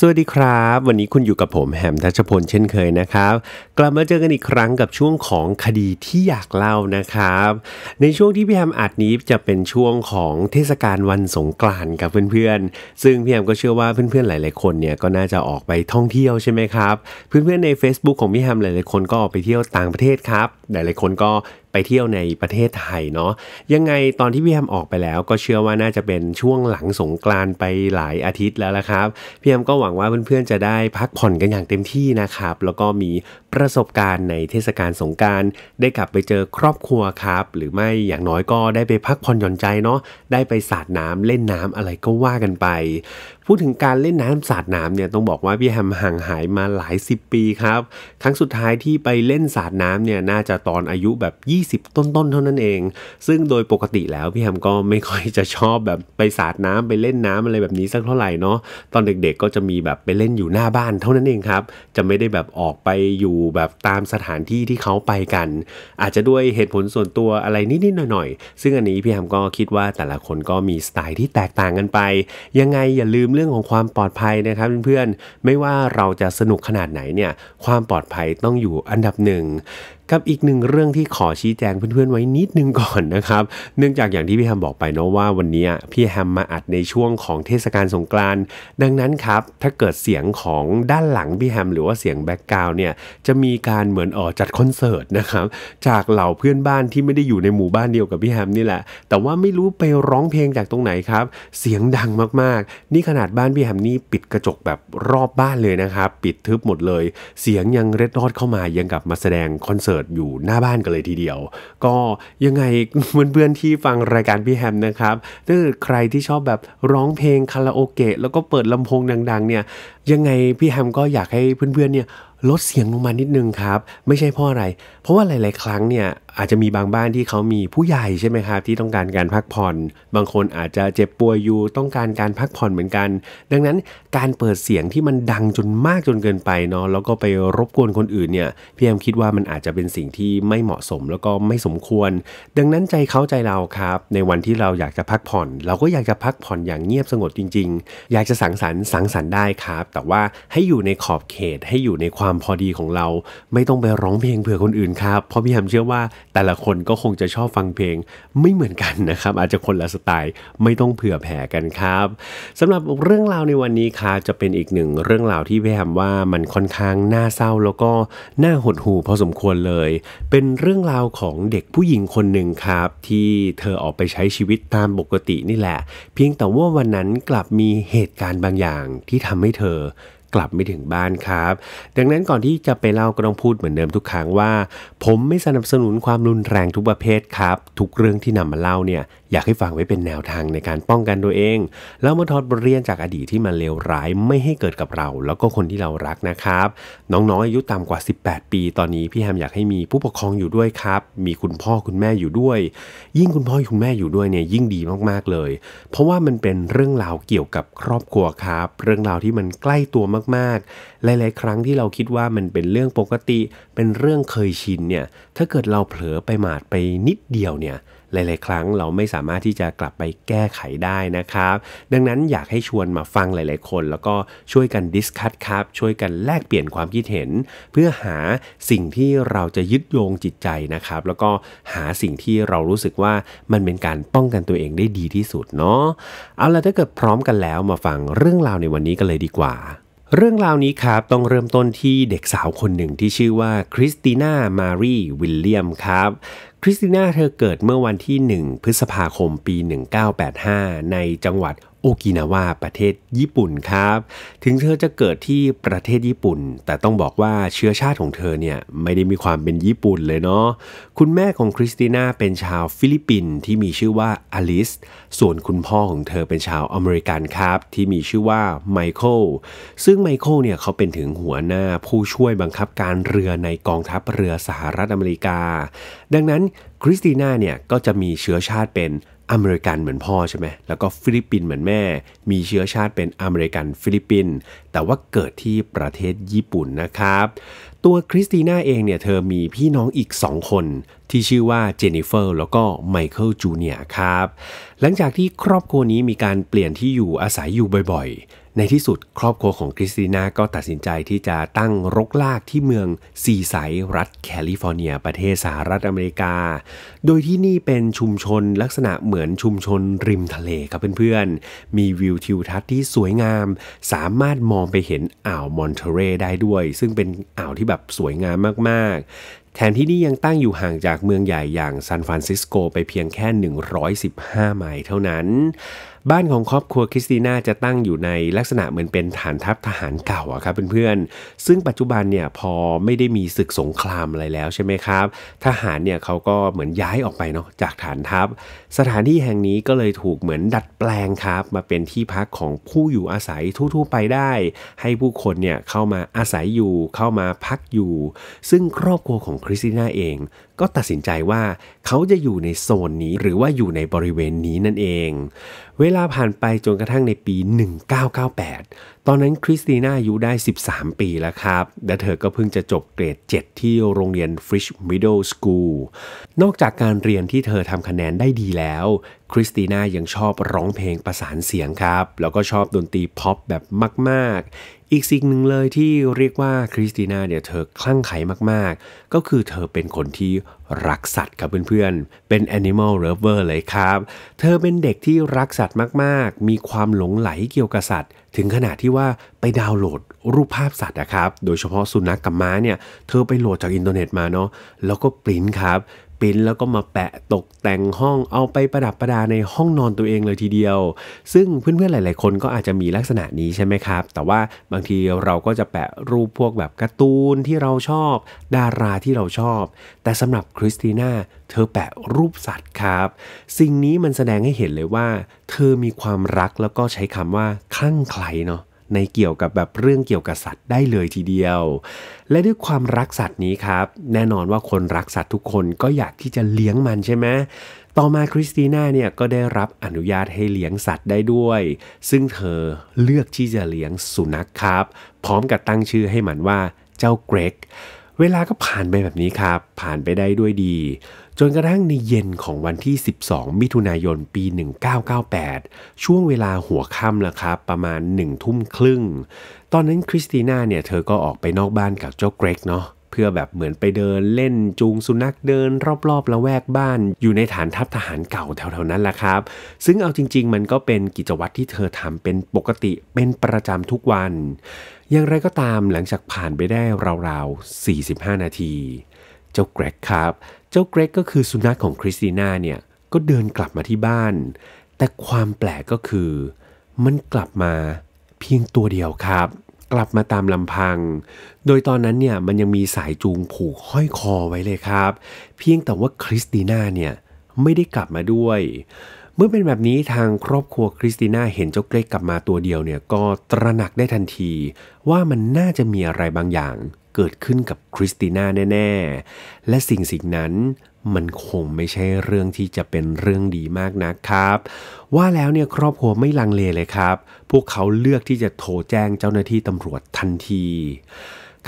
สวัสดีครับ วันนี้คุณอยู่กับผมแฮมทัชพลเช่นเคยนะครับ กลับมาเจอกันอีกครั้งกับช่วงของคดีที่อยากเล่านะครับ ในช่วงที่พี่แฮมอัดนี้จะเป็นช่วงของเทศกาลวันสงกรานต์กับเพื่อนๆซึ่งพี่แฮมก็เชื่อว่าเพื่อนๆหลาย ๆคนเนี่ยก็น่าจะออกไปท่องเที่ยวใช่ไหมครับเพื่อนๆใน Facebook ของพี่แฮมหลายๆคนก็ออกไปเที่ยวต่างประเทศครับ หลายๆคนก็ไปเที่ยวในประเทศไทยเนาะยังไงตอนที่พี่แฮมออกไปแล้วก็เชื่อว่าน่าจะเป็นช่วงหลังสงกรานไปหลายอาทิตย์แล้วละครับพี่แฮมก็หวังว่าเพื่อนๆ จะได้พักผ่อนกันอย่างเต็มที่นะครับ แล้วก็มีประสบการณ์ในเทศกาลสงการได้กลับไปเจอครอบครัวครับ หรือไม่อย่างน้อยก็ได้ไปพักผ่อนหย่อนใจเนาะได้ไปสาดน้ำเล่นน้ำอะไรก็ว่ากันไปพูดถึงการเล่นน้ำสาดน้ำเนี่ยต้องบอกว่าพี่แฮมห่างหายมาหลาย10ปีครับครั้งสุดท้ายที่ไปเล่นสาดน้ำเนี่ยน่าจะตอนอายุแบบ 20 ต้นๆเท่านั้นเอง ซึ่งโดยปกติแล้วพี่แฮมก็ไม่ค่อยจะชอบแบบไปสาดน้ำไปเล่นน้ำอะไรแบบนี้สักเท่าไหร่เนาะตอนเด็กๆก็จะมีแบบไปเล่นอยู่หน้าบ้านเท่านั้นเองครับจะไม่ได้แบบออกไปอยู่แบบตามสถานที่ที่เขาไปกัน อาจจะด้วยเหตุผลส่วนตัวอะไรนิดๆหน่อยๆซึ่งอันนี้พี่แฮมก็คิดว่าแต่ละคนก็มีสไตล์ที่แตกต่างกันไป ยังไงอย่าลืมเรื่องของความปลอดภัยนะครับเพื่อนๆ ไม่ว่าเราจะสนุกขนาดไหนเนี่ย ความปลอดภัยต้องอยู่อันดับหนึ่งกับอีกหนึ่งเรื่องที่ขอชี้แจงเพื่อนๆไว้นิดนึงก่อนนะครับ เนื่องจากอย่างที่พี่แฮมบอกไปเนาะว่าวันนี้พี่แฮมมาอัดในช่วงของเทศกาลสงกรานต์ ดังนั้นครับถ้าเกิดเสียงของด้านหลังพี่แฮมหรือว่าเสียงแบ็กกราวน์เนี่ยจะมีการเหมือนออจัดคอนเสิร์ตนะครับจากเหล่าเพื่อนบ้านที่ไม่ได้อยู่ในหมู่บ้านเดียวกับพี่แฮมนี่แหละ แต่ว่าไม่รู้ไปร้องเพลงจากตรงไหนครับ เสียงดังมากๆ นี่ขนาดบ้านพี่แฮมนี่ปิดกระจกแบบรอบบ้านเลยนะครับปิดทึบหมดเลย เสียงยังเร็ดรอดเข้ามายังกับมาแสดงคอนเสิร์ติร์ตอยู่หน้าบ้านกันเลยทีเดียว ก็ยังไงเพื่อนๆที่ฟังรายการพี่แฮมนะครับ ถ้าใครที่ชอบแบบร้องเพลงคาราโอเกะแล้วก็เปิดลำโพงดังๆเนี่ยยังไงพี่แฮมก็อยากให้เพื่อนๆ เนี่ยลดเสียงลงมานิดนึงครับ ไม่ใช่เพราะอะไร เพราะว่าหลายๆ ครั้งเนี่ยอาจจะมีบางบ้านที่เขามีผู้ใหญ่ใช่ไหมครับ ที่ต้องการการพักผ่อน บางคนอาจจะเจ็บป่วยอยู่ต้องการการพักผ่อนเหมือนกัน ดังนั้นการเปิดเสียงที่มันดังจนมากจนเกินไปเนาะแล้วก็ไปรบกวนคนอื่นเนี่ยพี่แอมคิดว่ามันอาจจะเป็นสิ่งที่ไม่เหมาะสมแล้วก็ไม่สมควร ดังนั้นใจเขาใจเราครับ ในวันที่เราอยากจะพักผ่อน เราก็อยากจะพักผ่อนอย่างเงียบสงบจริงๆ อยากจะสังสรรค์สังสรรค์ได้ครับแต่ว่าให้อยู่ในขอบเขตให้อยู่ในความพอดีของเรา ไม่ต้องไปร้องเพลงเผื่อคนอื่นครับเพราะพี่แฮมเชื่อว่าแต่ละคนก็คงจะชอบฟังเพลงไม่เหมือนกันนะครับอาจจะคนละสไตล์ไม่ต้องเผื่อแผ่กันครับสำหรับเรื่องราวในวันนี้ครับจะเป็นอีกหนึ่งเรื่องราวที่พี่แฮมว่ามันค่อนข้างน่าเศร้าแล้วก็น่าหดหู่พอสมควรเลย เป็นเรื่องราวของเด็กผู้หญิงคนหนึ่งครับ ที่เธอออกไปใช้ชีวิตตามปกตินี่แหละ เพียงแต่ว่าวันนั้นกลับมีเหตุการณ์บางอย่างที่ทำให้เธอกลับไม่ถึงบ้านครับ ดังนั้นก่อนที่จะไปเล่าก็ต้องพูดเหมือนเดิมทุกครั้งว่า ผมไม่สนับสนุนความรุนแรงทุกประเภทครับทุกเรื่องที่นำมาเล่าเนี่ยอยากให้ฟังไว้เป็นแนวทางในการป้องกันตัวเอง แล้วมาถอดบทเรียนจากอดีตที่มันเลวร้ายไม่ให้เกิดกับเรา แล้วก็คนที่เรารักนะครับ น้องๆอายุต่ำกว่า 18 ปีตอนนี้พี่แฮมอยากให้มีผู้ปกครองอยู่ด้วยครับ มีคุณพ่อคุณแม่อยู่ด้วย ยิ่งคุณพ่อคุณแม่อยู่ด้วยเนี่ยยิ่งดีมากๆเลย เพราะว่ามันเป็นเรื่องราวเกี่ยวกับครอบครัวครับ เรื่องราวที่มันใกล้ตัวมากๆ หลาย ๆ ครั้งที่เราคิดว่ามันเป็นเรื่องปกติ เป็นเรื่องเคยชินเนี่ยถ้าเกิดเราเผลอไปหมาดไปนิดเดียวเนี่ยหลายๆ ครั้งเราไม่สามารถที่จะกลับไปแก้ไขได้นะครับ ดังนั้นอยากให้ชวนมาฟังหลายๆคน แล้วก็ช่วยกันดิสคัตครับช่วยกันแลกเปลี่ยนความคิดเห็น เพื่อหาสิ่งที่เราจะยึดโยงจิตใจนะครับ แล้วก็หาสิ่งที่เรารู้สึกว่ามันเป็นการป้องกันตัวเองได้ดีที่สุดเนาะเอาล่ะถ้าเกิดพร้อมกันแล้วมาฟังเรื่องราวในวันนี้กันเลยดีกว่า เรื่องราวนี้ครับต้องเริ่มต้นที่เด็กสาวคนหนึ่งที่ชื่อว่าคริสติน่ามารีวิลเลียมครับริสติน่าเธอเกิดเมื่อวันที่ 1 พฤษภาคมปี 1985 ในจังหวัดโอกินาวาประเทศญี่ปุ่นครับ ถึงเธอจะเกิดที่ประเทศญี่ปุ่น แต่ต้องบอกว่าเชื้อชาติของเธอเนี่ยไม่ได้มีความเป็นญี่ปุ่นเลยเนาะ คุณแม่ของคริสติน่าเป็นชาวฟิลิปปินส์ที่มีชื่อว่าอลิส ส่วนคุณพ่อของเธอเป็นชาวอเมริกันครับ ที่มีชื่อว่าไมเคิล ซึ่งไมเคิลเนี่ยเขาเป็นถึงหัวหน้าผู้ช่วยบังคับการเรือในกองทัพเรือสหรัฐอเมริกา ดังนั้นคริสติน่าเนี่ยก็จะมีเชื้อชาติเป็นอเมริกันเหมือนพ่อใช่ไหมแล้วก็ฟิลิปปินเหมือนแม่ มีเชื้อชาติเป็นอเมริกันฟิลิปปิน แต่ว่าเกิดที่ประเทศญี่ปุ่นนะครับ ตัวคริสติน่าเองเนี่ย เธอมีพี่น้องอีก 2 คน ที่ชื่อว่าเจนนิเฟอร์แล้วก็ไมเคิลจูเนียครับหลังจากที่ครอบครัวนี้มีการเปลี่ยนที่อยู่อาศัยอยู่บ่อยในที่สุดครอบครัวของคริสติน่าก็ตัดสินใจที่จะตั้งรกลากที่เมืองซีไซรัฐแคลิฟอร์เนียประเทศสหรัฐอเมริกา โดยที่นี่เป็นชุมชนลักษณะเหมือนชุมชนริมทะเลครับเพื่อนๆ มีวิวทิวทัศน์ที่สวยงามสามารถมองไปเห็นอ่าวมอนเทเรได้ด้วย ซึ่งเป็นอ่าวที่แบบสวยงามมากๆ แทนที่นี่ยังตั้งอยู่ห่างจากเมืองใหญ่อย่างซานฟรานซิสโกไปเพียงแค่ 115 ไมล์เท่านั้นบ้านของครอบครัวคริสติน่าจะตั้งอยู่ในลักษณะเหมือนเป็นฐานทัพทหารเก่าอะครับเพื่อนๆ ซึ่งปัจจุบันเนี่ยพอไม่ได้มีศึกสงครามอะไรแล้วใช่ไหมครับ ทหารเนี่ยเขาก็เหมือนย้ายออกไปเนาะจากฐานทัพ สถานที่แห่งนี้ก็เลยถูกเหมือนดัดแปลงครับ มาเป็นที่พักของผู้อยู่อาศัยทั่วๆไปได้ ให้ผู้คนเนี่ยเข้ามาอาศัยอยู่เข้ามาพักอยู่ ซึ่งครอบครัวของคริสติน่าเองก็ตัดสินใจว่าเขาจะอยู่ในโซนนี้หรือว่าอยู่ในบริเวณนี้นั่นเอง เวลาผ่านไปจนกระทั่งในปี 1998 ตอนนั้นคริสติน่าอายุได้ 13 ปีแล้วครับ และเธอก็เพิ่งจะจบเกรด 7 ที่โรงเรียน f r i s h Middle School นอกจากการเรียนที่เธอทำคะแนนได้ดีแล้ว คริสติน่ายังชอบร้องเพลงประสานเสียงครับแล้วก็ชอบดนตรีพ็อปแบบมากๆอีกสิ่งหนึ่งเลยที่เรียกว่าคริสติน่าเนี่ยเธอคลั่งไคล้มาก ๆ ก็คือเธอเป็นคนที่รักสัตว์ครับเพื่อนๆ เป็น animal lover เลยครับ เธอเป็นเด็กที่รักสัตว์มากๆ มีความหลงไหลเกี่ยวกับสัตว์ ถึงขนาดที่ว่าไปดาวน์โหลดรูปภาพสัตว์นะครับ โดยเฉพาะสุนัขกกับม้าเนี่ย เธอไปโหลดจากอินเทอร์เน็ตมาเนาะแล้วก็ปริ้นครับปริ้นแล้วก็มาแปะตกแต่งห้องเอาไปประดับประดาในห้องนอนตัวเองเลยทีเดียว ซึ่งเพื่อนๆหลาย ๆ คนก็อาจจะมีลักษณะนี้ใช่ไหมครับแต่ว่าบางทีเราก็จะแปะรูปพวกแบบการ์ตูนที่เราชอบดาราที่เราชอบ แต่สำหรับคริสติน่าเธอแปะรูปสัตว์ครับ สิ่งนี้มันแสดงให้เห็นเลยว่า เธอมีความรักแล้วก็ใช้คำว่าคลั่งไคล้เนาะในเกี่ยวกับแบบเรื่องเกี่ยวกับสัตว์ได้เลยทีเดียว และด้วยความรักสัตว์นี้ครับ แน่นอนว่าคนรักสัตว์ทุกคนก็อยากที่จะเลี้ยงมันใช่ไหมต่อมาคริสติน่าเนี่ยก็ได้รับอนุญาตให้เลี้ยงสัตว์ได้ด้วย ซึ่งเธอเลือกที่จะเลี้ยงสุนัขครับ พร้อมกับตั้งชื่อให้มันว่าเจ้าเกรก เวลาก็ผ่านไปแบบนี้ครับ ผ่านไปได้ด้วยดีจนกระทั่งในเย็นของวันที่ 12 มิถุนายน ปี 1998 ช่วงเวลาหัวค่ำละครับ ประมาณ 1 ทุ่มครึ่ง ตอนนั้นคริสติน่าเนี่ยเธอก็ออกไปนอกบ้านกับเจ้าเกรกเนาะเพื่อแบบเหมือนไปเดินเล่นจูงสุนัขเดินรอบๆละแวกบ้าน อยู่ในฐานทัพทหารเก่าแถวๆ นั้นแหละครับ ซึ่งเอาจริงๆ มันก็เป็นกิจวัตรที่เธอทำเป็นปกติเป็นประจำทุกวัน อย่างไรก็ตามหลังจากผ่านไปได้ราวๆ 45 นาทีเจ้าเกรกครับ เจ้าเกรกก็คือสุนัขของคริสติน่าเนี่ยก็เดินกลับมาที่บ้าน แต่ความแปลกก็คือ มันกลับมา เพียงตัวเดียวครับ กลับมาตามลำพัง โดยตอนนั้นเนี่ยมันยังมีสายจูงผูกห้อยคอไว้เลยครับ เพียงแต่ว่าคริสติน่าเนี่ยไม่ได้กลับมาด้วย เมื่อเป็นแบบนี้ทางครอบครัวคริสติน่าเห็นเจ้าเกรกกลับมาตัวเดียวเนี่ยก็ตระหนักได้ทันทีว่ามันน่าจะมีอะไรบางอย่างเกิดขึ้นกับคริสติน่าแน่ ๆ และสิ่งสิ่งนั้นมันคงไม่ใช่เรื่องที่จะเป็นเรื่องดีมากนะครับ ว่าแล้วเนี่ยครอบครัวไม่ลังเลเลยครับ พวกเขาเลือกที่จะโทรแจ้งเจ้าหน้าที่ตำรวจทันที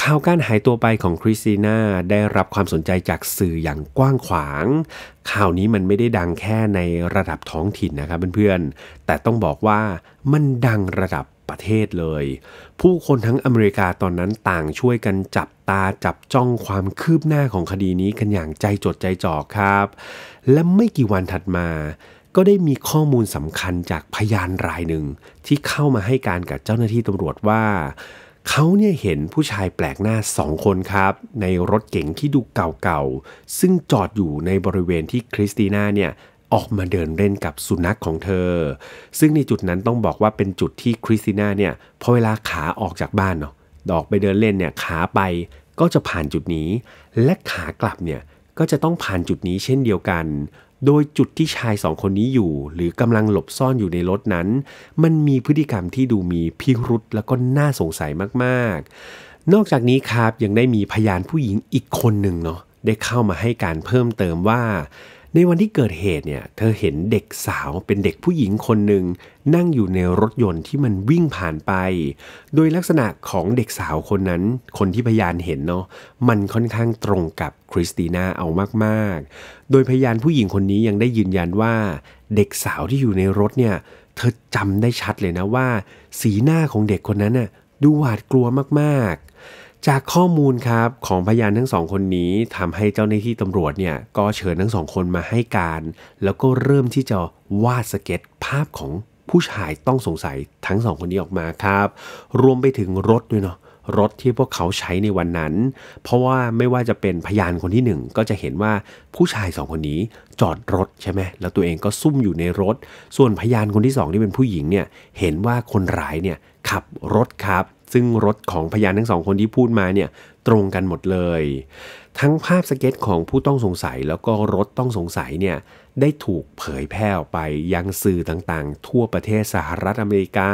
ข่าวการหายตัวไปของคริสติน่าได้รับความสนใจจากสื่ออย่างกว้างขวางข่าวนี้มันไม่ได้ดังแค่ในระดับท้องถิ่นนะครับเพื่อนๆแต่ต้องบอกว่ามันดังระดับประเทศเลย ผู้คนทั้งอเมริกาตอนนั้นต่างช่วยกันจับตาจับจ้องความคืบหน้าของคดีนี้กันอย่างใจจดใจจ่อครับ และไม่กี่วันถัดมาก็ได้มีข้อมูลสำคัญจากพยานรายหนึ่ง ที่เข้ามาให้การกับเจ้าหน้าที่ตำรวจว่า เขาเนี่ยเห็นผู้ชายแปลกหน้าสองคนครับ ในรถเก๋งที่ดูเก่าๆ ซึ่งจอดอยู่ในบริเวณที่คริสติน่าเนี่ยออกมาเดินเล่นกับสุนัขของเธอ ซึ่งในจุดนั้นต้องบอกว่าเป็นจุดที่คริสติน่าเนี่ยพอเวลาขาออกจากบ้านเนาะดอกไปเดินเล่นเนี่ยขาไป ก็จะผ่านจุดนี้ และขากลับเนี่ยก็จะต้องผ่านจุดนี้เช่นเดียวกัน โดยจุดที่ชายสองคนนี้อยู่ หรือกำลังหลบซ่อนอยู่ในรถนั้น มันมีพฤติกรรมที่ดูมีพิรุษแล้วก็น่าสงสัยมาก ๆ นอกจากนี้ครับยังได้มีพยานผู้หญิงอีกคนหนึ่งเนาะได้เข้ามาให้การเพิ่มเติมว่าในวันที่เกิดเหตุเนี่ยเธอเห็นเด็กสาวเป็นเด็กผู้หญิงคนหนึ่ง นั่งอยู่ในรถยนต์ที่มันวิ่งผ่านไป โดยลักษณะของเด็กสาวคนนั้น คนที่พยานเห็นเนาะมันค่อนข้างตรงกับคริสติน่าเอามากๆ โดยพยานผู้หญิงคนนี้ยังได้ยืนยันว่าเด็กสาวที่อยู่ในรถเนี่ยเธอจำได้ชัดเลยนะว่า สีหน้าของเด็กคนนั้นน่ะดูหวาดกลัวมากจากข้อมูลครับของพยานทั้งสองคนนี้ทำให้เจ้าหน้าที่ตำรวจเนี่ยก็เชิญทั้งสองคนมาให้การ แล้วก็เริ่มที่จะวาดสเก็ตภาพของผู้ชายต้องสงสัยทั้งสองคนนี้ออกมาครับ รวมไปถึงรถด้วยเนาะรถที่พวกเขาใช้ในวันนั้น เพราะว่าไม่ว่าจะเป็นพยานคนที่หนึ่งก็จะเห็นว่าผู้ชายสองคนนี้จอดรถใช่ไหมแล้วตัวเองก็ซุ่มอยู่ในรถ ส่วนพยานคนที่สองที่เป็นผู้หญิงเนี่ยเห็นว่าคนร้ายเนี่ยขับรถครับซึ่งรถของพยานทั้งสองคนที่พูดมาเนี่ยตรงกันหมดเลย ทั้งภาพสเก็ตของผู้ต้องสงสัยแล้วก็รถต้องสงสัยเนี่ยได้ถูกเผยแพร่ออกไปยังสื่อต่างๆ ทั่วประเทศสหรัฐอเมริกา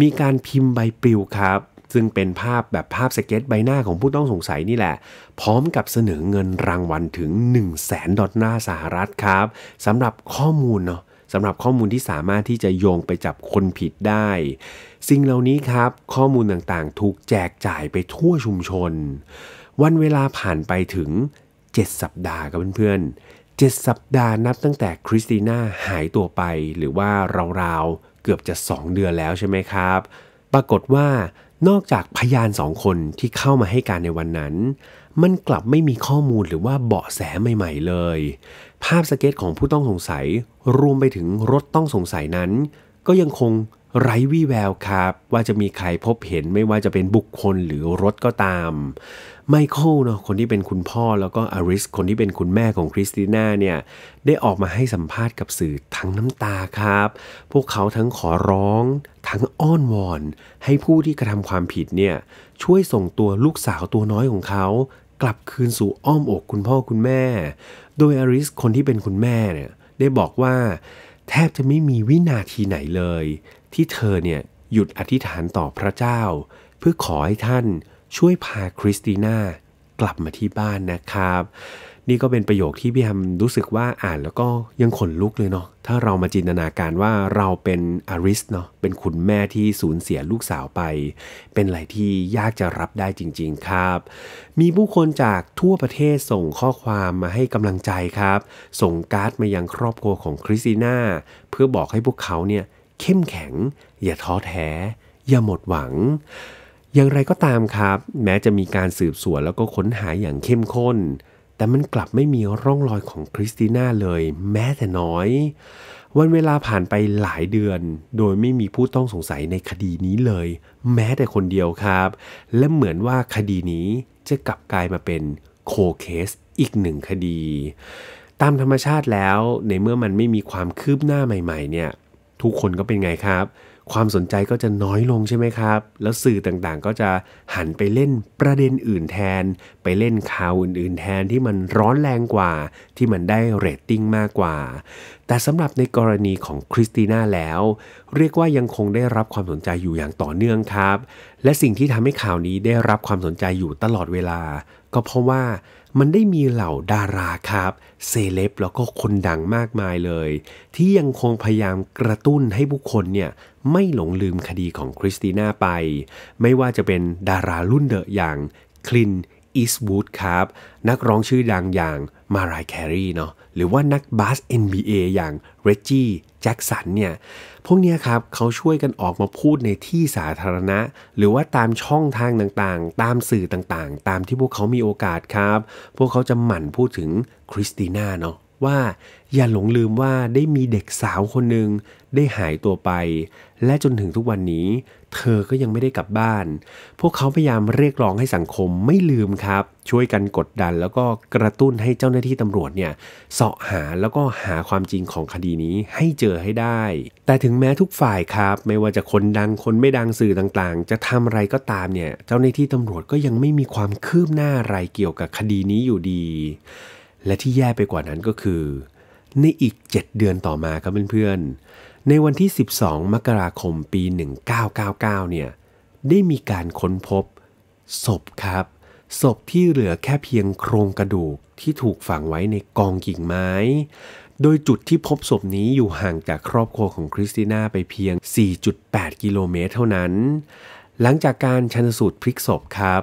มีการพิมพ์ใบปลิวครับซึ่งเป็นภาพแบบภาพสเก็ตใบหน้าของผู้ต้องสงสัยนี่แหละ พร้อมกับเสนอเงินรางวัลถึง1 0 0 0 0แสนดอลลาร์สหรัฐครับสำหรับข้อมูลเนาะำหรับข้อมูลที่สามารถที่จะโยงไปจับคนผิดได้ สิ่งเหล่านี้ครับ ข้อมูลต่างๆถูกแจกจ่ายไปทั่วชุมชน วันเวลาผ่านไปถึง 7 สัปดาห์ครับเพื่อนๆ7สัปดาห์นับตั้งแต่คริสติน่าหายตัวไป หรือว่าราวๆเกือบจะ 2 เดือนแล้วใช่ไหมครับ ปรากฏว่านอกจากพยานสองคนที่เข้ามาให้การในวันนั้นมันกลับไม่มีข้อมูลหรือว่าเบาะแสใหม่ๆเลย ภาพสเก็ตของผู้ต้องสงสัยรวมไปถึงรถต้องสงสัยนั้น ก็ยังคงไร้วี่แววครับ ว่าจะมีใครพบเห็นไม่ว่าจะเป็นบุคคลหรือรถก็ตาม ไมเคิลเนาะคนที่เป็นคุณพ่อแล้วก็อาริสคนที่เป็นคุณแม่ของคริสติน่าเนี่ย ได้ออกมาให้สัมภาษณ์กับสื่อทั้งน้ำตาครับ พวกเขาทั้งขอร้อง ทั้งอ้อนวอน ให้ผู้ที่กระทำความผิดเนี่ย ช่วยส่งตัวลูกสาวตัวน้อยของเขากลับคืนสู่อ้อมอกคุณพ่อคุณแม่ โดยอริสคนที่เป็นคุณแม่เนี่ยได้บอกว่า แทบจะไม่มีวินาทีไหนเลย ที่เธอเนี่ยหยุดอธิษฐานต่อพระเจ้า เพื่อขอให้ท่านช่วยพาคริสติน่ากลับมาที่บ้านนะครับนี่ก็เป็นประโยคที่พี่ฮัมรู้สึกว่าอ่านแล้วก็ยังขนลุกเลยเนาะ ถ้าเรามาจินตนาการว่าเราเป็นอาริสเนาะ เป็นคุณแม่ที่สูญเสียลูกสาวไป เป็นอะไรที่ยากจะรับได้จริง ๆครับ มีผู้คนจากทั่วประเทศส่งข้อความมาให้กำลังใจครับ ส่งการ์ดมายังครอบครัวของคริสติน่าเพื่อบอกให้พวกเขาเนี่ย เข้มแข็ง อย่าท้อแท้ อย่าหมดหวัง อย่างไรก็ตามครับ แม้จะมีการสืบสวนแล้วก็ค้นหาอย่างเข้มข้นแต่มันกลับไม่มีร่องรอยของคริสติน่าเลยแม้แต่น้อย วันเวลาผ่านไปหลายเดือนโดยไม่มีผู้ต้องสงสัยในคดีนี้เลยแม้แต่คนเดียวครับ และเหมือนว่าคดีนี้จะกลับกลายมาเป็นโคเคสอีกหนึ่งคดี ตามธรรมชาติแล้วในเมื่อมันไม่มีความคืบหน้าใหม่ๆ เนี่ย ทุกคนก็เป็นไงครับความสนใจก็จะน้อยลงใช่ไหมครับ แล้วสื่อต่างๆก็จะหันไปเล่นประเด็นอื่นแทน ไปเล่นข่าวอื่น ๆ แทนที่มันร้อนแรงกว่า ที่มันได้เรตติ้งมากกว่า แต่สำหรับในกรณีของคริสติน่าแล้ว เรียกว่ายังคงได้รับความสนใจอยู่อย่างต่อเนื่องครับ และสิ่งที่ทำให้ข่าวนี้ได้รับความสนใจอยู่ตลอดเวลา ก็เพราะว่ามันได้มีเหล่าดาราครับ เซเลบแล้วก็คนดังมากมายเลย ที่ยังคงพยายามกระตุ้นให้บุคคลเนี่ยไม่หลงลืมคดีของคริสติน่าไป ไม่ว่าจะเป็นดารารุ่นเดอะอย่างคลินอีสต์วูดครับ นักร้องชื่อดังอย่างมารายแครีเนาะหรือว่านักบาส NBA อย่างเรจจี้แจ็คสันเนี่ยพวกนี้ครับเขาช่วยกันออกมาพูดในที่สาธารณะ หรือว่าตามช่องทางต่างๆ ตามสื่อต่างๆ ตามที่พวกเขามีโอกาสครับ พวกเขาจะหมั่นพูดถึงคริสติน่าเนาะว่าอย่าหลงลืมว่าได้มีเด็กสาวคนหนึ่งได้หายตัวไป และจนถึงทุกวันนี้เธอก็ยังไม่ได้กลับบ้าน พวกเขาพยายามเรียกร้องให้สังคมไม่ลืมครับ ช่วยกันกดดันแล้วก็กระตุ้นให้เจ้าหน้าที่ตำรวจเนี่ยเสาะหาแล้วก็หาความจริงของคดีนี้ให้เจอให้ได้ แต่ถึงแม้ทุกฝ่ายครับ ไม่ว่าจะคนดังคนไม่ดังสื่อต่างๆ จะทำอะไรก็ตามเนี่ย เจ้าหน้าที่ตำรวจก็ยังไม่มีความคืบหน้าอะไรเกี่ยวกับคดีนี้อยู่ดี และที่แย่ไปกว่านั้นก็คือ ในอีก 7 เดือนต่อมาครับเพื่อนๆในวันที่ 12 มกราคม ปี 1999 เนี่ย ได้มีการค้นพบศพครับ ศพที่เหลือแค่เพียงโครงกระดูกที่ถูกฝังไว้ในกองกิ่งไม้ โดยจุดที่พบศพนี้อยู่ห่างจากครอบครัวของคริสติน่าไปเพียง 4.8 กิโลเมตรเท่านั้น หลังจากการชันสูตรพลิกศพครับ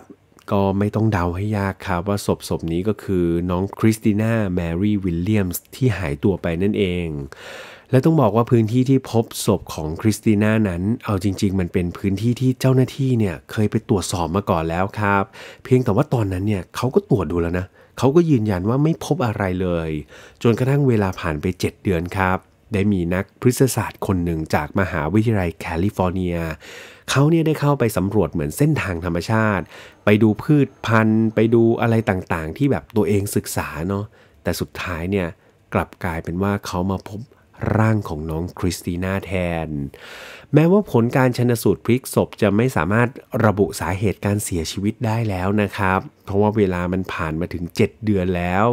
ก็ไม่ต้องเดาให้ยากครับว่าศพศพนี้ก็คือน้องคริสติน่า แมรี่วิลเลียมส์ที่หายตัวไปนั่นเองและต้องบอกว่าพื้นที่ที่พบศพของคริสติน่านั้น เอาจริง ๆ มันเป็นพื้นที่ที่เจ้าหน้าที่เนี่ยเคยไปตรวจสอบมาก่อนแล้วครับ เพียงแต่ว่าตอนนั้นเนี่ยเขาก็ตรวจดูแล้วนะ เขาก็ยืนยันว่าไม่พบอะไรเลย จนกระทั่งเวลาผ่านไป 7 เดือนครับ ได้มีนักพฤกษศาสตร์คนหนึ่งจากมหาวิทยาลัยแคลิฟอร์เนีย เขาเนี่ยได้เข้าไปสำรวจเหมือนเส้นทางธรรมชาติ ไปดูพืชพันธุ์ ไปดูอะไรต่าง ๆ ที่แบบตัวเองศึกษาเนาะ แต่สุดท้ายเนี่ยกลับกลายเป็นว่าเขามาพบร่างของน้องคริสติน่าแทน แม้ว่าผลการชนสูตรพลิกศพจะไม่สามารถระบุสาเหตุการเสียชีวิตได้แล้วนะครับ เพราะว่าเวลามันผ่านมาถึง 7 เดือนแล้ว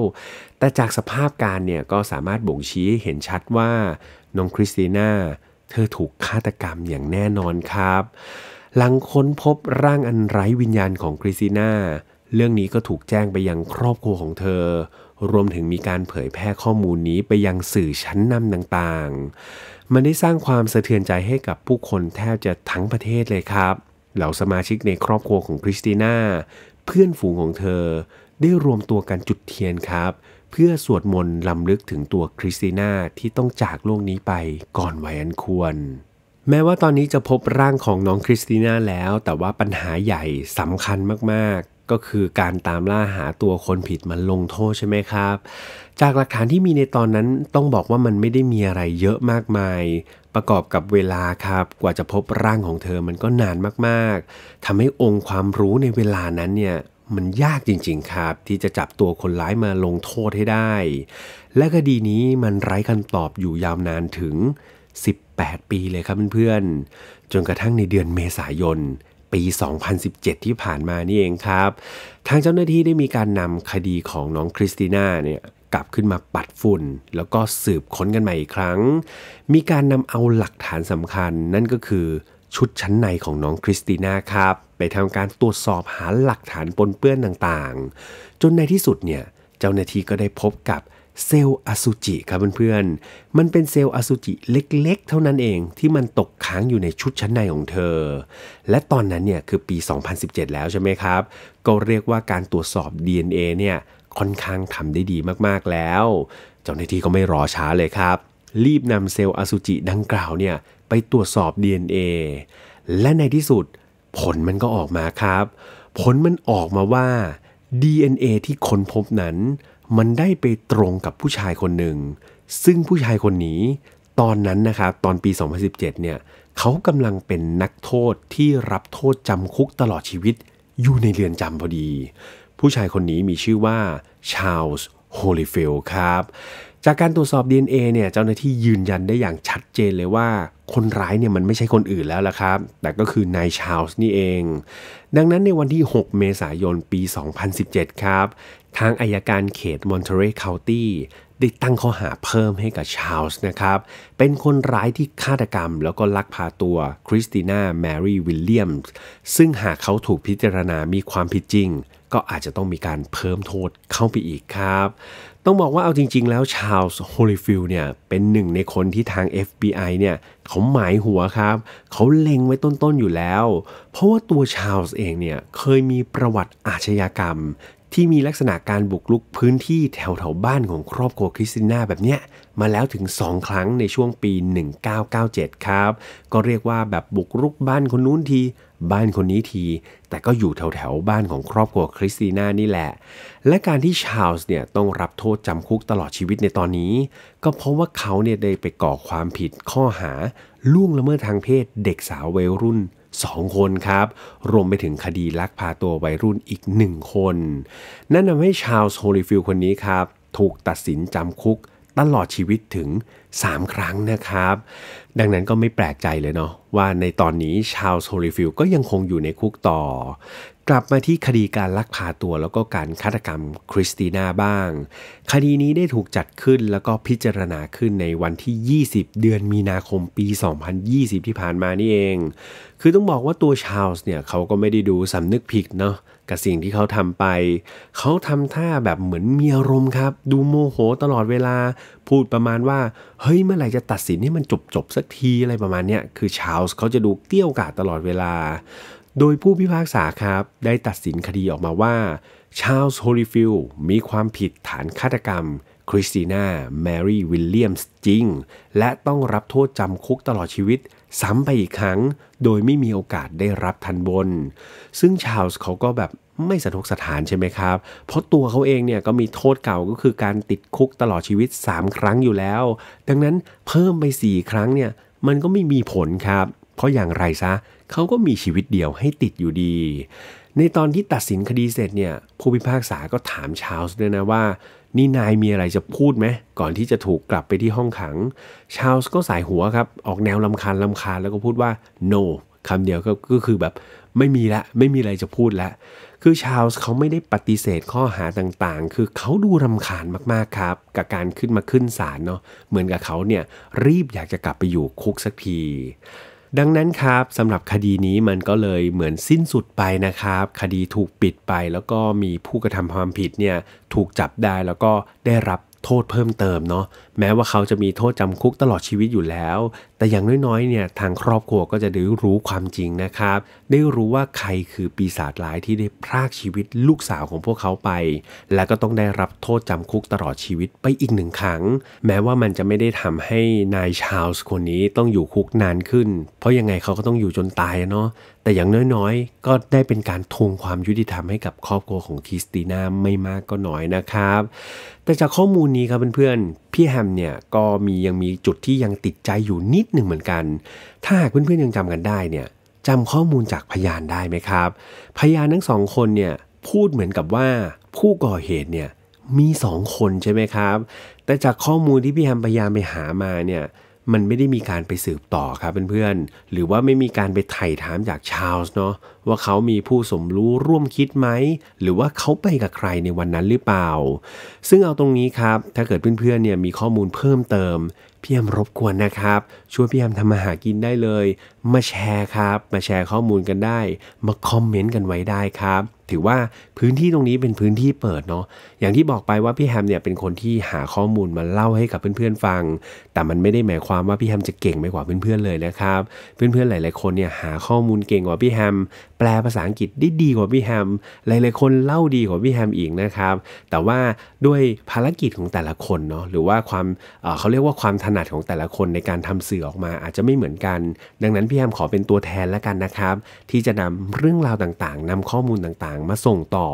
แต่จากสภาพการเนี่ยก็สามารถบ่งชี้เห็นชัดว่า น้องคริสติน่าเธอถูกฆาตกรรมอย่างแน่นอนครับ หลังค้นพบร่างอันไร้วิญญาณของคริสติน่าเรื่องนี้ก็ถูกแจ้งไปยังครอบครัวของเธอ รวมถึงมีการเผยแพร่ข้อมูลนี้ไปยังสื่อชั้นนำต่างๆ มันได้สร้างความสะเทือนใจให้กับผู้คนแทบจะทั้งประเทศเลยครับ เหล่าสมาชิกในครอบครัวของคริสติน่า เพื่อนฝูงของเธอได้รวมตัวกันจุดเทียนครับ เพื่อสวดมนต์ลำลึกถึงตัวคริสติน่าที่ต้องจากโลกนี้ไปก่อนวัยอันควร แม้ว่าตอนนี้จะพบร่างของน้องคริสติน่าแล้ว แต่ว่าปัญหาใหญ่สำคัญมากก็คือการตามล่าหาตัวคนผิดมันลงโทษใช่ไหมครับ จากหลักฐานที่มีในตอนนั้นต้องบอกว่ามันไม่ได้มีอะไรเยอะมากมาย ประกอบกับเวลาครับกว่าจะพบร่างของเธอมันก็นานมากๆทำให้องค์ความรู้ในเวลานั้นเนี่ยมันยากจริงๆครับ ที่จะจับตัวคนร้ายมาลงโทษให้ได้ และคดีนี้มันไร้คำตอบอยู่ยาวนานถึง 18 ปีเลยครับเพื่อนๆจนกระทั่งในเดือนเมษายนปี 2017 ที่ผ่านมานี่เองครับ ทางเจ้าหน้าที่ได้มีการนำคดีของน้องคริสติน่าเนี่ยกลับขึ้นมาปัดฝุ่นแล้วก็สืบค้นกันใหม่อีกครั้ง มีการนำเอาหลักฐานสำคัญ นั่นก็คือชุดชั้นในของน้องคริสติน่าครับ ไปทำการตรวจสอบหาหลักฐานปนเปื้อนต่างๆ จนในที่สุดเนี่ยเจ้าหน้าที่ก็ได้พบกับเซลล์อสุจิครับเพื่อน ๆ มันเป็นเซลล์อสุจิเล็ก ๆ เท่านั้นเองที่มันตกค้างอยู่ในชุดชั้นในของเธอ และตอนนั้นเนี่ย คือปี 2017 แล้วใช่ไหมครับ ก็เรียกว่าการตรวจสอบ DNA เนี่ย ค่อนข้างทำได้ดีมากๆแล้ว เจ้าหน้าที่ก็ไม่รอช้าเลยครับ รีบนำเซลล์อสุจิดังกล่าวเนี่ย ไปตรวจสอบ DNA และในที่สุดผลมันก็ออกมาครับ ผลมันออกมาว่า DNA ที่ค้นพบนั้นมันได้ไปตรงกับผู้ชายคนหนึ่ง ซึ่งผู้ชายคนนี้ตอนนั้นนะครับตอนปี 2017 เนี่ยเขากำลังเป็นนักโทษที่รับโทษจำคุกตลอดชีวิตอยู่ในเรือนจำพอดี ผู้ชายคนนี้มีชื่อว่าชาลส์ โฮลิเฟลครับจากการตรวจสอบ DNA เนี่ยเจ้าหน้าที่ยืนยันได้อย่างชัดเจนเลยว่าคนร้ายเนี่ยมันไม่ใช่คนอื่นแล้วล่ะครับ แต่ก็คือนายชาลส์นี่เอง ดังนั้นในวันที่ 6 เมษายนปี 2017 ครับ ทางอายการเขตมอนเทเรย์เคานตี้ได้ตั้งข้อหาเพิ่มให้กับชาลส์นะครับ เป็นคนร้ายที่ฆาตกรรมแล้วก็ลักพาตัวคริสติน่าแมรี่วิลเลียมซึ่งหากเขาถูกพิจารณามีความผิดจริง ก็อาจจะต้องมีการเพิ่มโทษเข้าไปอีกครับต้องบอกว่าเอาจริง ๆ แล้วชาลส์โฮลิฟิลเนี่ยเป็นหนึ่งในคนที่ทาง FBI เนี่ยเขาหมายหัวครับ เขาเล็งไว้ต้น ๆ อยู่แล้ว เพราะว่าตัวชาลส์เองเนี่ยเคยมีประวัติอาชญากรรม ที่มีลักษณะการบุกรุกพื้นที่แถวแถวบ้านของครอบครัวคริสติน่าแบบเนี้ยมาแล้วถึง 2 ครั้งในช่วงปี 1997 ครับ ก็เรียกว่าแบบบุกรุกบ้านคนนู้นทีบ้านคนนี้ที แต่ก็อยู่แถวแถวบ้านของครอบครัวคริสติน่านี่แหละ และการที่ชาลส์เนี่ยต้องรับโทษจำคุกตลอดชีวิตในตอนนี้ ก็เพราะว่าเขาเนี่ยได้ไปก่อความผิดข้อหาล่วงละเมิดทางเพศเด็กสาววัยรุ่นสองคนครับ รวมไปถึงคดีลักพาตัววัยรุ่นอีกหนึ่งคน นั่นทำให้ชาลส์โฮลิฟิลคนนี้ครับ ถูกตัดสินจำคุกตลอดชีวิตถึง 3 ครั้งนะครับ ดังนั้นก็ไม่แปลกใจเลยเนาะว่าในตอนนี้ชาวโซลิฟิลก็ยังคงอยู่ในคุกต่อ กลับมาที่คดีการลักพาตัวแล้วก็การฆาตกรรมคริสติน่าบ้าง คดีนี้ได้ถูกจัดขึ้นแล้วก็พิจารณาขึ้นในวันที่ 20 เดือนมีนาคมปี 2020 ที่ผ่านมานี่เอง คือต้องบอกว่าตัวชาลส์เนี่ย เขาก็ไม่ได้ดูสำนึกผิดเนาะกับสิ่งที่เขาทำไป เขาทำท่าแบบเหมือนมีอารมณ์ครับ ดูโมโหตลอดเวลา พูดประมาณว่า เฮ้ยเมื่อไหร่จะตัดสินให้มันจบจบสักทีอะไรประมาณเนี้ยคือชาลส์เขาจะดูเตี้ยวกาดตลอดเวลา โดยผู้พิพากษาครับได้ตัดสินคดีออกมาว่า ชาลส์โฮลิฟิลมีความผิดฐานฆาตกรรมคริสติน่าแมรี่วิลเลียมส์จริง และต้องรับโทษจำคุกตลอดชีวิตซ้ำไปอีกครั้ง โดยไม่มีโอกาสได้รับทันบน ซึ่งชาลส์เขาก็แบบไม่สะทกสถานใช่ไหมครับ เพราะตัวเขาเองเนี่ยก็มีโทษเก่าก็คือการติดคุกตลอดชีวิต 3 ครั้งอยู่แล้ว ดังนั้นเพิ่มไป 4 ครั้งเนี่ยมันก็ไม่มีผลครับ เพราะอย่างไรซะเขาก็มีชีวิตเดียวให้ติดอยู่ดี ในตอนที่ตัดสินคดีเสร็จเนี่ยผู้พิพากษาก็ถามชาลส์ด้วยนะว่านี่นายมีอะไรจะพูดไหมก่อนที่จะถูกกลับไปที่ห้องขัง ชาลส์ก็สายหัวครับออกแนวลำคาญลำคาญแล้วก็พูดว่า no คำเดียวก็คือแบบไม่มีละไม่มีอะไรจะพูดละ คือชาลส์เขาไม่ได้ปฏิเสธข้อหาต่างๆ คือเขาดูรำคาญมากๆครับ กับการขึ้นมาขึ้นศาลเนาะเหมือนกับเขาเนี่ยรีบอยากจะกลับไปอยู่คุกสักทีดังนั้นครับสำหรับคดีนี้มันก็เลยเหมือนสิ้นสุดไปนะครับ คดีถูกปิดไปแล้วก็มีผู้กระทำความผิดเนี่ยถูกจับได้แล้วก็ได้รับโทษเพิ่มเติมเนาะแม้ว่าเขาจะมีโทษจำคุกตลอดชีวิตอยู่แล้ว แต่อย่างน้อยๆเนี่ยทางครอบครัวก็จะได้รู้ความจริงนะครับ ได้รู้ว่าใครคือปีศาจร้ายที่ได้พรากชีวิตลูกสาวของพวกเขาไป และก็ต้องได้รับโทษจำคุกตลอดชีวิตไปอีกหนึ่งครั้งแม้ว่ามันจะไม่ได้ทำให้นายชาลส์คนนี้ต้องอยู่คุกนานขึ้น เพราะยังไงเขาก็ต้องอยู่จนตายเนาะแต่อย่างน้อย ๆ ก็ได้เป็นการทวงความยุติธรรมให้กับครอบครัวของคริสติน่าไม่มากก็น้อยนะครับ แต่จากข้อมูลนี้ครับเพื่อนๆ พี่แฮมเนี่ยก็มียังมีจุดที่ยังติดใจอยู่นิดหนึ่งเหมือนกัน ถ้าหากเพื่อนๆ ยังจำกันได้เนี่ยจำข้อมูลจากพยานได้ไหมครับ พยานทั้งสองคนเนี่ยพูดเหมือนกับว่าผู้ก่อเหตุเนี่ยมีสองคนใช่ไหมครับ แต่จากข้อมูลที่พี่แฮมพยายามไปหามาเนี่ยมันไม่ได้มีการไปสืบต่อครับเพื่อนๆ หรือว่าไม่มีการไปไถ่ถามจากชาลส์เนาะว่าเขามีผู้สมรู้ร่วมคิดไหม หรือว่าเขาไปกับใครในวันนั้นหรือเปล่า ซึ่งเอาตรงนี้ครับถ้าเกิดเพื่อนๆ เนี่ยมีข้อมูลเพิ่มเติมพี่แอมรบกวนนะครับ ช่วยพี่แอมทำมาหากินได้เลย มาแชร์ครับมาแชร์ข้อมูลกันได้ มาคอมเมนต์กันไว้ได้ครับ ถือว่าพื้นที่ตรงนี้เป็นพื้นที่เปิดเนาะอย่างที่บอกไปว่าพี่แฮมเนี่ยเป็นคนที่หาข้อมูลมาเล่าให้กับเพื่อนๆฟัง แต่มันไม่ได้หมายความว่าพี่แฮมจะเก่งไปกว่าเพื่อนๆเลยนะครับ เพื่อนๆหลายๆคนเนี่ยหาข้อมูลเก่งกว่าพี่แฮม แปลภาษาอังกฤษได้ดีกว่าพี่แฮม หลายๆคนเล่าดีกว่าพี่แฮมอีกนะครับ แต่ว่าด้วยภารกิจของแต่ละคนเนาะ หรือว่าความเเขาเรียกว่าความถนัดของแต่ละคนในการทำสื่อออกมาอาจจะไม่เหมือนกัน ดังนั้นพี่แฮมขอเป็นตัวแทนแล้วกันนะครับ ที่จะนำเรื่องราวต่างๆ นำข้อมูลต่างๆ มาส่งต่อ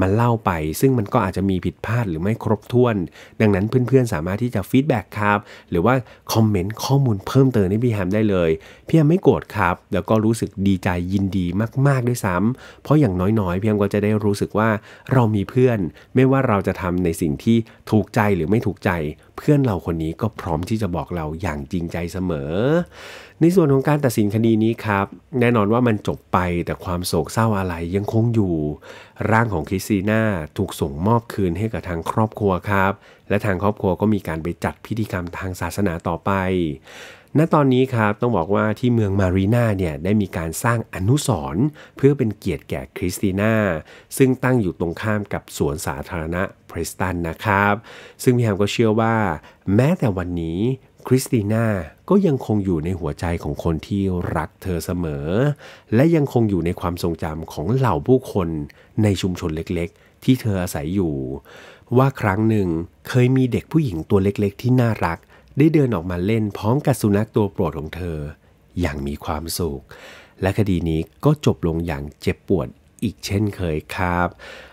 มาเล่าไป ซึ่งมันก็อาจจะมีีผิดพลาดหรือไม่ครบถ้วน ดังนั้นเพื่อนๆสามารถที่จะฟีดแบ็กครับ หรือว่าคอมเมนต์ข้อมูลเพิ่มเติมให้พี่แฮมได้เลยพี่แฮมไม่โกรธครับ แล้วก็รู้สึกดีใจยินดีมากๆด้วยซ้ำ เพราะอย่างน้อยๆพี่แฮมก็จะได้รู้สึกว่าเรามีเพื่อน ไม่ว่าเราจะทำในสิ่งที่ถูกใจหรือไม่ถูกใจ เพื่อนเราคนนี้ก็พร้อมที่จะบอกเราอย่างจริงใจเสมอในส่วนของการตัดสินคดีนี้ครับ แน่นอนว่ามันจบไปแต่ความโศกเศร้าอะไรยังคงอยู่ ร่างของคริสซีน่าถูกส่งมอบคืนให้กับทางครอบครัวครับ และทางครอบครัวก็มีการไปจัดพิธีกรรมทางศาสนาต่อไปณตอนนี้ครับต้องบอกว่าที่เมืองมารีนาเนี่ยได้มีการสร้างอนุสรณ์เพื่อเป็นเกียรติแก่คริสติน่าซึ่งตั้งอยู่ตรงข้ามกับสวนสาธารณะเพรสตันนะครับ ซึ่งพี่แฮมก็เชื่อว่า แม้แต่วันนี้คริสติน่าก็ยังคงอยู่ในหัวใจของคนที่รักเธอเสมอ และยังคงอยู่ในความทรงจำของเหล่าผู้คนในชุมชนเล็กๆ ที่เธออาศัยอยู่ ว่าครั้งหนึ่งเคยมีเด็กผู้หญิงตัวเล็กๆที่น่ารัก ได้เดินออกมาเล่นพร้อมกับสุนัขตัวโปรดของเธอ อย่างมีความสุข และคดีนี้ก็จบลงอย่างเจ็บปวดอีกเช่นเคยครับ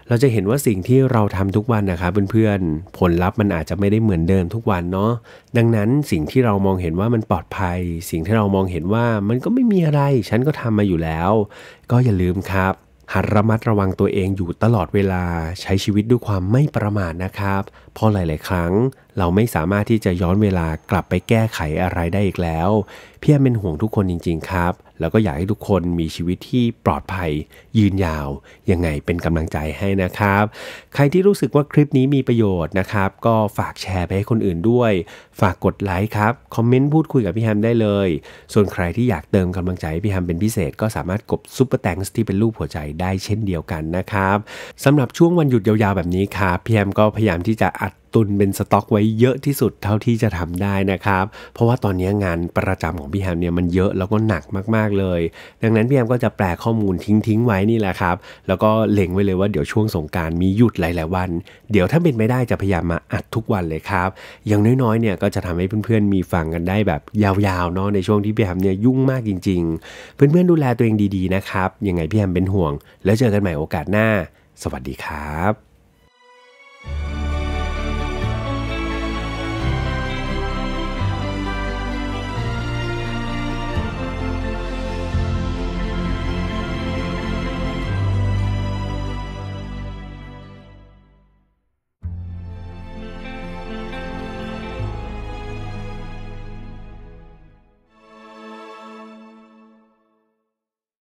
เราจะเห็นว่าสิ่งที่เราทำทุกวันนะครับเพื่อนๆ ผลลัพธ์มันอาจจะไม่ได้เหมือนเดิมทุกวันเนาะ ดังนั้นสิ่งที่เรามองเห็นว่ามันปลอดภัย สิ่งที่เรามองเห็นว่ามันก็ไม่มีอะไร ฉันก็ทำมาอยู่แล้ว ก็อย่าลืมครับ หัดระมัดระวังตัวเองอยู่ตลอดเวลา ใช้ชีวิตด้วยความไม่ประมาทนะครับเพราะหลาย ๆครั้งเราไม่สามารถที่จะย้อนเวลากลับไปแก้ไขอะไรได้อีกแล้วพี่แอมเป็นห่วงทุกคนจริง ๆครับ แล้วก็อยากให้ทุกคนมีชีวิตที่ปลอดภัยยืนยาว ยังไงเป็นกำลังใจให้นะครับ ใครที่รู้สึกว่าคลิปนี้มีประโยชน์นะครับ ก็ฝากแชร์ไปให้คนอื่นด้วยฝากกดไลค์ครับ คอมเมนต์พูดคุยกับพี่แฮมได้เลย ส่วนใครที่อยากเติมกำลังใจพี่แฮมเป็นพิเศษก็สามารถกดซุปเปอร์แตงส์ที่เป็นรูปหัวใจได้เช่นเดียวกันนะครับสำหรับช่วงวันหยุดยาว ๆ แบบนี้ครับพี่แฮมก็พยายามที่จะอัดตุนเป็นสต็อกไว้เยอะที่สุดเท่าที่จะทำได้นะครับ เพราะว่าตอนนี้งานประจำของพี่แฮมเนี่ยมันเยอะแล้วก็หนักมากๆเลย ดังนั้นพี่แฮมก็จะแปลข้อมูลทิ้ง ๆไว้นี่แหละครับ แล้วก็เล็งไว้เลยว่าเดี๋ยวช่วงสงการมีหยุดหลายๆวันเดี๋ยวถ้าเป็นไม่ได้จะพยายามมาอัดทุกวันเลยครับ อย่างน้อยๆเนี่ยก็จะทำให้เพื่อนๆ มีฟังกันได้แบบยาวๆเนาะในช่วงที่พี่แฮมเนี่ยยุ่งมากจริง ๆ เพื่อนๆดูแลตัวเองดีๆนะครับยังไงพี่แฮมเป็นห่วง แล้วเจอกันใหม่โอกาสหน้า สวัสดีครับ thank you